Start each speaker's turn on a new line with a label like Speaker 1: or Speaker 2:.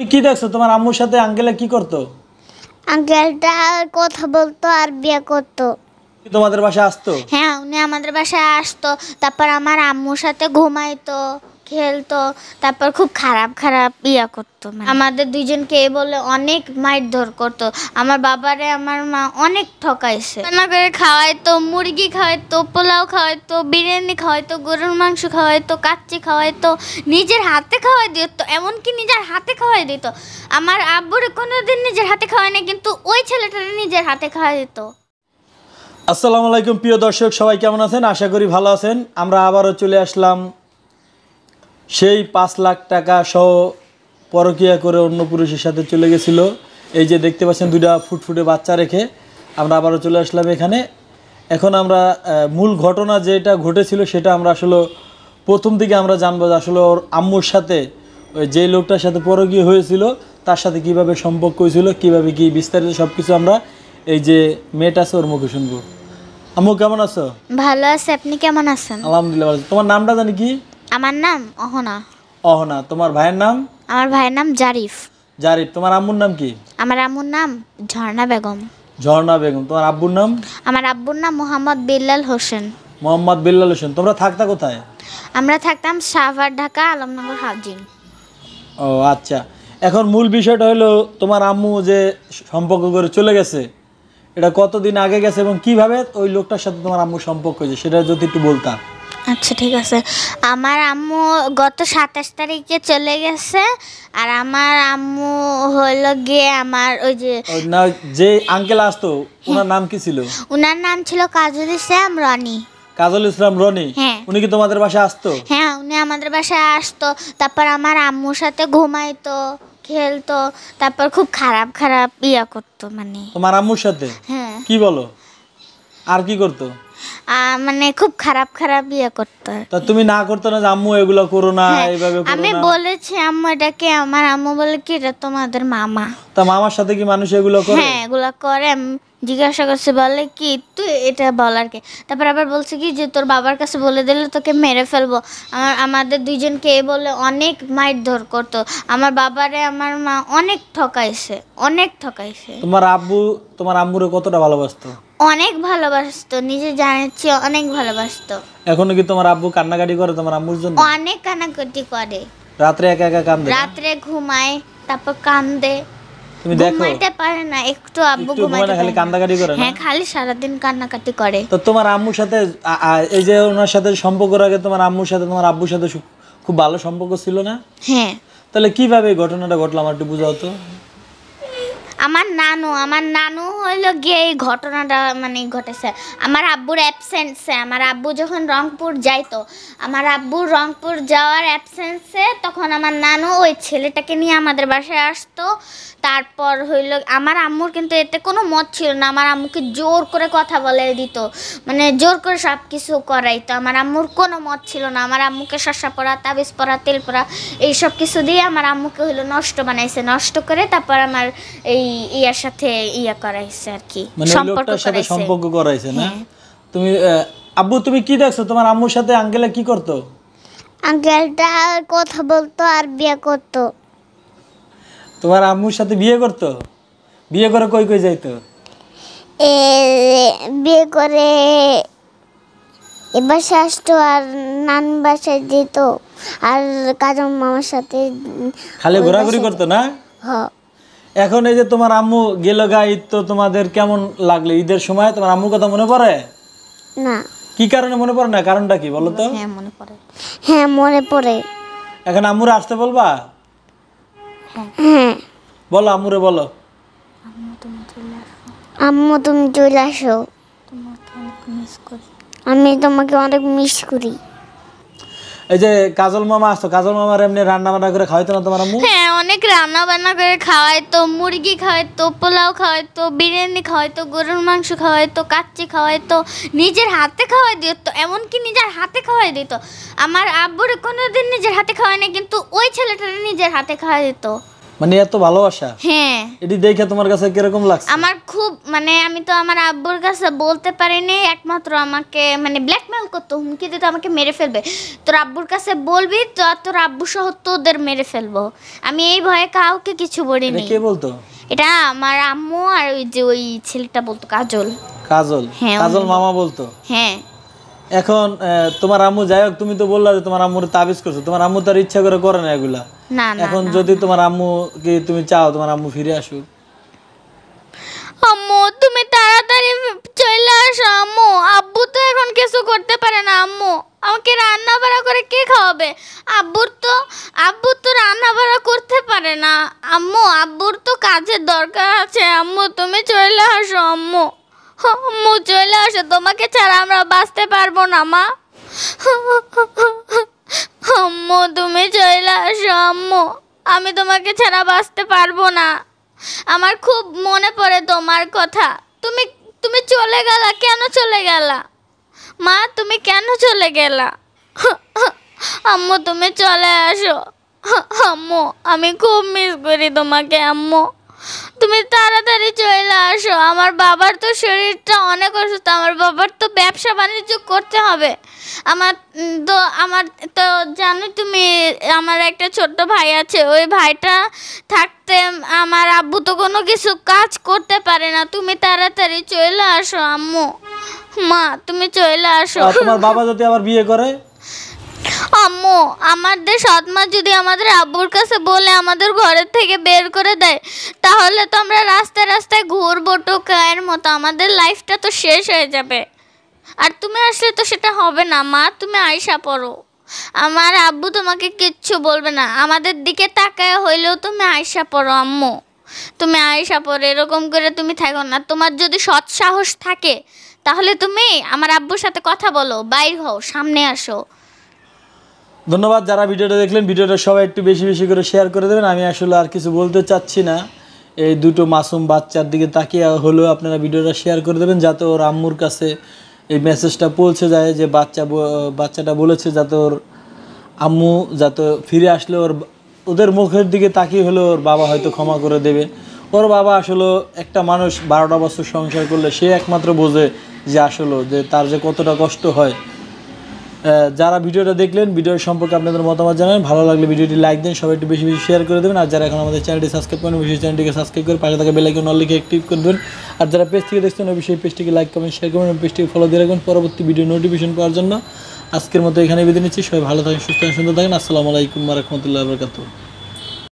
Speaker 1: তুমি কি দেখছো তোমার আম্মুর সাথে আঙ্কেলে কি করতো
Speaker 2: আঙ্গেলটা কথা বলতো আর বিয়ে করতো
Speaker 1: তোমাদের বাসায় আসতো
Speaker 2: হ্যাঁ উনি আমাদের বাসায় আসতো তারপর আমার আম্মুর সাথে ঘুমাইতো খেলতো তারপর খুব খারাপ খারাপ ইয়া করতো মানে। আমাদের দুইজনকে এ বলে অনেক মাইট ধর করতো আমার বাবারে আমার মা অনেক ঠকাইছে রান্না করে খাওয়াইতো মুরগি খাওয়াইতো পোলাও খাওয়াইতো বিরিয়ানি খাওয়াইতো গরুর মাংস খাওয়াইতো কাচ্চি খাওয়াইতো নিজের হাতে খাওয়াই দিত এমনকি নিজের হাতে খাওয়াই দিত আমার কোনো কোনোদিন নিজের হাতে খাওয়ায় না কিন্তু ওই ছেলেটারে নিজের হাতে খাওয়াই দিত
Speaker 1: আসসালামু আলাইকুম প্রিয় দর্শক সবাই কেমন আছেন আশা করি ভালো আছেন আমরা আবারও চলে আসলাম সেই পাঁচ লাখ টাকা সহ পরকিয়া করে অন্য পুরুষের সাথে চলে গেছিল এই যে দেখতে পাচ্ছেন দুইটা ফুটফুটে বাচ্চা রেখে আমরা আবারও চলে আসলাম এখানে এখন আমরা মূল ঘটনা যেটা ঘটেছিল সেটা আমরা আসলে প্রথম দিকে আমরা জানবো যে আসলে ওর আম্মুর সাথে ওই যে লোকটার সাথে পরকীয় হয়েছিল তার সাথে কিভাবে সম্পর্ক হয়েছিল কিভাবে কি বিস্তারিত সব কিছু আমরা এই যে মেয়েটা আছে ওর মুখে শুনবো আম্মু কেমন আছো
Speaker 2: ভালো আছে আপনি কেমন আছেন
Speaker 1: আলহামদুলিল্লাহ ভালো তোমার নামটা জানি কি
Speaker 2: আমার নাম অহনা
Speaker 1: অহনা তোমার ভাইয়ের নাম
Speaker 2: আমার ভাইয়ের নাম জারিফ
Speaker 1: জারিফ তোমার আম্মুর নাম কি
Speaker 2: আমার আম্মুর নাম ঝর্ণা বেগম
Speaker 1: ঝর্ণা বেগম তোমার আব্বুর নাম
Speaker 2: আমার আব্বুর নাম মোহাম্মদ বিল্লাল হোসেন
Speaker 1: মোহাম্মদ বিল্লাল হোসেন তোমরা থাকতা কোথায়
Speaker 2: আমরা থাকতাম সাভার ঢাকা আলমনগর হাউজিং
Speaker 1: ও আচ্ছা এখন মূল বিষয়টা হলো তোমার আম্মু যে সম্পর্ক করে চলে গেছে এটা কতদিন আগে গেছে এবং কিভাবে ওই লোকটার সাথে তোমার আম্মু সম্পর্ক হয়েছে সেটা যদি একটু বলতাম
Speaker 2: আচ্ছা ঠিক আছে আমার আম্মু গত সাতাশ তারিখে চলে গেছে আর আমার আম্মু হলো গিয়ে আমার ওই যে
Speaker 1: না যে আঙ্কেল আসতো ওনার হ্যাঁ। নাম কি ছিল
Speaker 2: ওনার নাম ছিল কাজল ইসলাম রনি
Speaker 1: কাজল ইসলাম রনি হ্যাঁ। উনি কি তোমাদের বাসায় আসতো
Speaker 2: হ্যাঁ উনি আমাদের বাসায় আসতো তারপর আমার আম্মুর সাথে ঘুমাইতো খেলতো তারপর খুব খারাপ খারাপ ইয়া করতো মানে
Speaker 1: তোমার আম্মুর সাথে হ্যাঁ কি বলো আর কি করতো
Speaker 2: মানে খুব খারাপ খারাপ ইয়ে করতো তা
Speaker 1: তুমি না করতো না যে আম্মু এগুলো করো না হ্যাঁ, এইভাবে করো আমি
Speaker 2: বলেছি আম্মু এটাকে আমার আম্মু বলে কি এটা তোমাদের মামা
Speaker 1: তা মামার সাথে কি মানুষ এগুলো করে হ্যাঁ
Speaker 2: এগুলো করে জিজ্ঞাসা করছে বলে কি তুই এটা বলার কে তারপর আবার বলছে কি যে তোর বাবার কাছে বলে দিলে তোকে মেরে ফেলবো আমার আমাদের দুইজনকে এ বলে অনেক মারধর করতো আমার বাবারে আমার মা অনেক ঠকাইছে অনেক ঠকাইছে তোমার
Speaker 1: আব্বু তোমার আম্মুরে কতটা ভালোবাসতো
Speaker 2: অনেক ভালোবাসতো নিজে জানার চেয়ে অনেক ভালোবাসতো
Speaker 1: এখনো কি তোমার আব্বু কান্নাকাটি করে তোমার আম্মুর জন্য
Speaker 2: অনেক কান্নাকাটি করে
Speaker 1: রাতে একা একা কান্দে
Speaker 2: রাতে ঘুমায় তারপর কান্দে
Speaker 1: তুমি দেখো ঘুমাইতে
Speaker 2: পারে না একটু আব্বু ঘুমায় ঘুমাইতে খালি
Speaker 1: কান্নাকাটি করে হ্যাঁ
Speaker 2: খালি সারা দিন কান্নাকাটি করে
Speaker 1: তো তোমার আম্মুর সাথে এই যে ওনার সাথে সম্পর্ক আগে তোমার আম্মুর সাথে তোমার আব্বুর সাথে খুব ভালো সম্পর্ক ছিল না হ্যাঁ তাহলে কিভাবে ঘটনাটা ঘটলো আমার একটু বুঝাও তো
Speaker 2: আমার নানু আমার নানু হলো গিয়ে এই ঘটনাটা মানে ঘটেছে আমার আব্বুর অ্যাবসেন্সে আমার আব্বু যখন রংপুর যাইতো আমার আব্বুর রংপুর যাওয়ার অ্যাবসেন্সে তখন আমার নানু ওই ছেলেটাকে নিয়ে আমাদের বাসায় আসতো তারপর হইল আমার আম্মুর কিন্তু এতে কোনো মত ছিল না আমার আম্মুকে জোর করে কথা বলে দিত মানে জোর করে সব কিছু করাইতো আমার আম্মুর কোনো মত ছিল না আমার আম্মুকে শসা পড়া তাবিজ পড়া তেল পড়া এইসব কিছু দিয়ে আমার আম্মুকে হইলো নষ্ট বানাইছে নষ্ট করে তারপর আমার এই ইয়ার সাথে ইয়া করাইছে আর কি মানে লোকটার সাথে সম্পর্ক
Speaker 1: করাইছে না হ্যাঁ। তুমি আব্বু তুমি কি দেখছো তোমার আম্মুর সাথে আঙ্কেলা কি করতো
Speaker 2: আঙ্কেলটা কথা বলতো আর বিয়ে করতো
Speaker 1: তোমার আম্মুর সাথে বিয়ে করতো বিয়ে করে কই কই যাইতো
Speaker 2: এ বিয়ে করে এবার আসতো আর নান বাসায় যেত আর কাজম মামার সাথে খালি ঘোরাঘুরি করতো না হ্যাঁ
Speaker 1: এখন এই যে তোমার আম্মু গেল গা ঈদ তো তোমাদের কেমন লাগলো ঈদের সময় তোমার আম্মু কথা মনে পড়ে না কি কারণে মনে পড়ে না কারণটা কি বলো তো
Speaker 2: হ্যাঁ মনে পড়ে হ্যাঁ মনে পড়ে
Speaker 1: এখন আম্মুর আসতে বলবা হ্যাঁ।, হ্যাঁ বলো আম্মুরে বলো
Speaker 2: আম্মু তুমি চলে আসো আমি তোমাকে অনেক মিস করি
Speaker 1: এই যে কাজল মামা আসতো কাজল মামার এমনি রান্না বান্না করে খাওয়াইতো না তোমার আম্মু
Speaker 2: হ্যাঁ অনেক রান্না বান্না করে খাওয়ায় তো মুরগি খাওয়ায় তো পোলাও খাওয়ায় তো বিরিয়ানি খাওয়ায় তো গরুর মাংস খাওয়ায় তো কাচ্চি খাওয়ায় তো নিজের হাতে খাওয়াই দিত এমনকি নিজের হাতে খাওয়াই দিত আমার আব্বুর কোনোদিন নিজের হাতে খাওয়ায় না কিন্তু ওই ছেলেটারে নিজের হাতে খাওয়াই দিত
Speaker 1: মানে এত ভালোবাসা হ্যাঁ এটি দেখে তোমার কাছে কিরকম লাগছে
Speaker 2: আমার খুব মানে আমি তো আমার আব্বুর কাছে বলতে পারিনি একমাত্র আমাকে মানে ব্ল্যাকমেল করতো হুমকি দিতে আমাকে মেরে ফেলবে তোর আব্বুর কাছে বলবি তো তোর আব্বু সহ তোদের মেরে ফেলবো আমি এই ভয়ে কাউকে কিছু বলিনি কে বলতো এটা আমার আম্মু আর ওই যে ওই ছেলেটা বলতো কাজল
Speaker 1: কাজল হ্যাঁ, কাজল মামা বলতো হ্যাঁ এখন তোমার আম্মু যাই হোক তুমি তো বললা যে তোমার আম্মুর তাবিজ করছো তোমার আম্মু তার ইচ্ছা করে করে না এগুলা এখন যদি তোমার আম্মু কি তুমি চাও তোমার আম্মু ফিরে আসুক
Speaker 2: আম্মু তুমি তাড়াতাড়ি চলে আসো আম্মু আব্বু তো এখন কিছু করতে পারে না আম্মু আমাকে রান্না বাড়া করে কে খাওয়াবে আব্বুর তো আব্বু তো রান্না বাড়া করতে পারে না আম্মু আব্বুর তো কাজের দরকার আছে আম্মু তুমি চলে আসো আম্মু আম্মু চলে আসো তোমাকে ছাড়া আমরা বাঁচতে পারবো না মা আম্মু তুমি চলে আসো আম্মু আমি তোমাকে ছাড়া বাঁচতে পারবো না আমার খুব মনে পড়ে তোমার কথা তুমি তুমি চলে গেলা কেন চলে গেলা মা তুমি কেন চলে গেলা আম্মু তুমি চলে আসো আম্মু আমি খুব মিস করি তোমাকে আম্মু তুমি তাড়াতাড়ি চলে আমার বাবার তো শরীরটা অনেক অসুস্থ আমার বাবার তো ব্যবসা বাণিজ্য করতে হবে আমার তো আমার তো জানো তুমি আমার একটা ছোট্ট ভাই আছে ওই ভাইটা থাকতে আমার আব্বু তো কোনো কিছু কাজ করতে পারে না তুমি তাড়াতাড়ি চলে আসো আম্মু মা তুমি চলে আসো তোমার
Speaker 1: বাবা যদি আবার বিয়ে করে
Speaker 2: আম্মু আমাদের সৎমা যদি আমাদের আব্বুর কাছে বলে আমাদের ঘরের থেকে বের করে দেয় তাহলে তো আমরা রাস্তা রাস্তায় ঘুরবো টোকায়ের মতো আমাদের লাইফটা তো শেষ হয়ে যাবে আর তুমি আসলে তো সেটা হবে না মা তুমি আয়সা পড়ো আমার আব্বু তোমাকে কিচ্ছু বলবে না আমাদের দিকে তাকায় হইলেও তুমি আয়সা পড়ো আম্মু তুমি আয়সা পড়ো এরকম করে তুমি থাকো না তোমার যদি সৎ সাহস থাকে তাহলে তুমি আমার আব্বুর সাথে কথা বলো বাইর হও সামনে আসো
Speaker 1: ধন্যবাদ যারা ভিডিওটা দেখলেন ভিডিওটা সবাই একটু বেশি বেশি করে শেয়ার করে দেবেন আমি আসলে আর কিছু বলতে চাচ্ছি না এই দুটো মাসুম বাচ্চার দিকে তাকিয়ে হলেও আপনারা ভিডিওটা শেয়ার করে দেবেন যাতে ওর আম্মুর কাছে এই মেসেজটা পৌঁছে যায় যে বাচ্চা বাচ্চাটা বলেছে যাতে ওর আম্মু যাতে ফিরে আসলে ওর ওদের মুখের দিকে তাকিয়ে হলে ওর বাবা হয়তো ক্ষমা করে দেবে ওর বাবা আসলে একটা মানুষ বারোটা বছর সংসার করলে সে একমাত্র বোঝে যে আসলো যে তার যে কতটা কষ্ট হয় যারা ভিডিওটা দেখলেন ভিডিও সম্পর্কে আপনাদের মতামত জানান ভালো লাগলে ভিডিওটি লাইক দিন সবাই একটু বেশি বেশি শেয়ার করে দেবেন আর যারা এখন আমাদের চ্যানেলটি সাবস্ক্রাইব করেন অবশ্যই চ্যানেলটিকে সাবস্ক্রাইব করে পাশে থাকা বেলাইকন অল লিখে অ্যাক্টিভ করে দেবেন আর যারা পেজ থেকে দেখছেন অবশ্যই পেজটিকে লাইক করবেন শেয়ার করবেন পেজটিকে ফলো দিয়ে রাখবেন পরবর্তী ভিডিও নোটিফিকেশন পাওয়ার জন্য আজকের মতো এখানে বিদায় নিচ্ছি সবাই ভালো থাকেন সুস্থ সুন্দর থাকেন আসসালামু আলাইকুম রহমতুল্লাহ বরকাতুল্লাহ